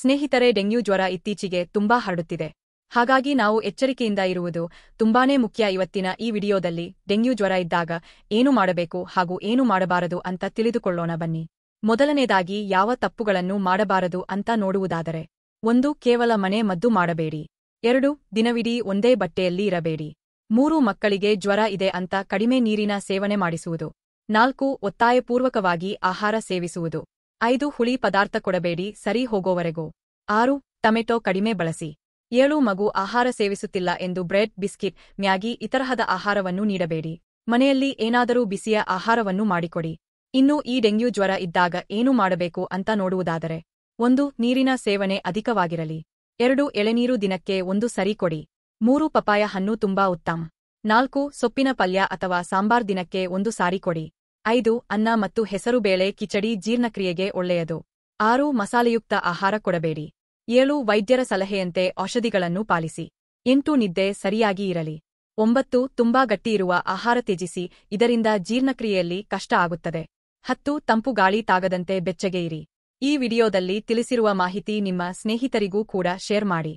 ಸ್ನೇಹಿತರೆ ಡೆಂಗ್ಯೂ ಜ್ವರ ಇತ್ತೀಚೆಗೆ ತುಂಬಾ ಹರಡುತ್ತಿದೆ ಹಾಗಾಗಿ ನಾವು ಎಚ್ಚರಿಕೆಯಿಂದ ಇರುವುದು ತುಂಬಾನೇ ಮುಖ್ಯ ಇವತ್ತಿನ ಈ ವಿಡಿಯೋದಲ್ಲಿ ಡೆಂಗ್ಯೂ ಜ್ವರ ಇದ್ದಾಗ ಏನು ಮಾಡಬೇಕು ಹಾಗೂ ಏನು ಮಾಡಬಾರದು ಅಂತ ತಿಳಿದುಕೊಳ್ಳೋಣ ಬನ್ನಿ ಮೊದಲನೇದಾಗಿ ಯಾವ ತಪ್ಪುಗಳನ್ನು ಮಾಡಬಾರದು ಅಂತ ನೋಡುವುದಾದರೆ ಒಂದು ಕೇವಲ ಮನೆ ಮದ್ದು ಮಾಡಬೇಡಿ ಎರಡು ದಿನವಿಡೀ ಒಂದೇ ಬಟ್ಟೆಯಲ್ಲಿ ಇರಬೇಡಿ ಮೂರು ಮಕ್ಕಳಿಗೆ ಜ್ವರ ಇದೆ ಅಂತ ಕಡಿಮೆ ನೀರಿನ ಸೇವನೆ ಮಾಡಿಸುವುದು ನಾಲ್ಕು ಒತ್ತಾಯಪೂರ್ವಕವಾಗಿ ಆಹಾರ ಸೇವಿಸುವುದು ಐದು ಹುಳಿ ಪದಾರ್ಥ ಕೊಡಬೇಡಿ ಸರಿ ಹೋಗೋವರೆಗೂ ಆರು ಟೊಮೆಟೊ ಕಡಿಮೆ ಬಳಸಿ ಏಳು ಮಗು ಆಹಾರ ಸೇವಿಸುತ್ತಿಲ್ಲ ಎಂದು ಬ್ರೆಡ್ ಬಿಸ್ಕಿಟ್ ಮ್ಯಾಗಿ ಇತರಹದ ಆಹಾರವನ್ನು ನೀಡಬೇಡಿ ಮನೆಯಲ್ಲಿ ಏನಾದರೂ ಬಿಸಿಯ ಆಹಾರವನ್ನು ಮಾಡಿಕೊಡಿ ಇನ್ನು ಈ ಡೆಂಗ್ಯೂ ಜ್ವರ ಇದ್ದಾಗ ಏನು ಮಾಡಬೇಕು ಅಂತ ನೋಡುವುದಾದರೆ ಒಂದು ನೀರಿನ ಸೇವನೆ ಅಧಿಕವಾಗಿರಲಿ ಎರಡು ಎಳೆನೀರು ದಿನಕ್ಕೆ ಒಂದು ಸರಿ ಕೊಡಿ ಮೂರು ಪಪಾಯ ಹಣ್ಣು ತುಂಬಾ ಉತ್ತಮ ನಾಲ್ಕು ಸೊಪ್ಪಿನ ಪಲ್ಯ ಅಥವಾ ಸಾಂಬಾರ್ ದಿನಕ್ಕೆ ಒಂದು ಸಾರಿ ಕೊಡಿ ಐದು ಅನ್ನ ಮತ್ತು ಹೆಸರುಬೇಳೆ ಕಿಚಡಿ ಜೀರ್ಣಕ್ರಿಯೆಗೆ ಒಳ್ಳೆಯದು ಆರು ಮಸಾಲೆಯುಕ್ತ ಆಹಾರ ಕೊಡಬೇಡಿ ಏಳು ವೈದ್ಯರ ಸಲಹೆಯಂತೆ ಔಷಧಿಗಳನ್ನು ಪಾಲಿಸಿ ಎಂಟು ನಿದ್ದೆ ಸರಿಯಾಗಿ ಇರಲಿ ಒಂಬತ್ತು ತುಂಬಾ ಗಟ್ಟಿಯಿರುವ ಆಹಾರ ತ್ಯಜಿಸಿ ಇದರಿಂದ ಜೀರ್ಣಕ್ರಿಯೆಯಲ್ಲಿ ಕಷ್ಟ ಆಗುತ್ತದೆ ಹತ್ತು ತಂಪು ಗಾಳಿ ತಾಗದಂತೆ ಬೆಚ್ಚಗೆ ಇರಿ ಈ ವಿಡಿಯೋದಲ್ಲಿ ತಿಳಿಸಿರುವ ಮಾಹಿತಿ ನಿಮ್ಮ ಸ್ನೇಹಿತರಿಗೂ ಕೂಡ ಶೇರ್ ಮಾಡಿ